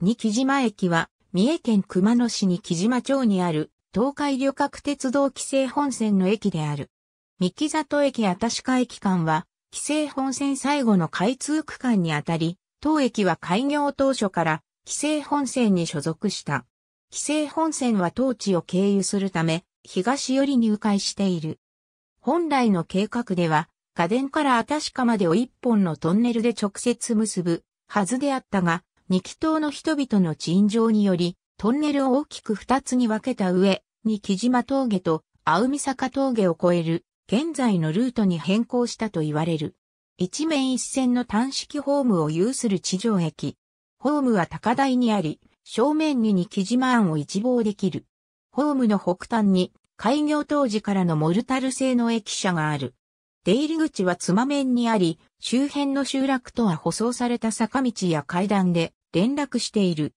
二木島駅は、三重県熊野市に木島町にある、東海旅客鉄道規制本線の駅である。三木里駅しか駅間は、規制本線最後の開通区間にあたり、当駅は開業当初から、規制本線に所属した。規制本線は当地を経由するため、東寄りに迂回している。本来の計画では、家電からあたしかまでを一本のトンネルで直接結ぶはずであったが、二気島の人々の陳情により、トンネルを大きく二つに分けた上、に木島峠と青海坂峠を越える、現在のルートに変更したと言われる。一面一線の単式ホームを有する地上駅。ホームは高台にあり、正面に木島案を一望できる。ホームの北端に、開業当時からのモルタル製の駅舎がある。出入り口はつま面にあり、周辺の集落とは舗装された坂道や階段で連絡している。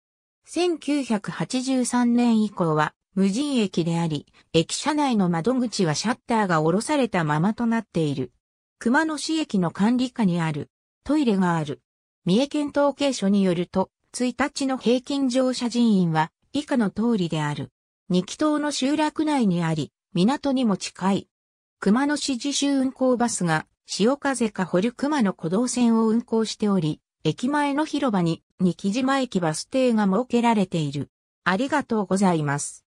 1983年以降は無人駅であり、駅舎内の窓口はシャッターが下ろされたままとなっている。熊野市駅の管理下にある、トイレがある。三重県統計所によると、1日の平均乗車人員は以下の通りである。二気島の集落内にあり、港にも近い。熊野市自主運行バスが、潮風か掘る熊野古道線を運行しており、駅前の広場に、に木島駅バス停が設けられている。ありがとうございます。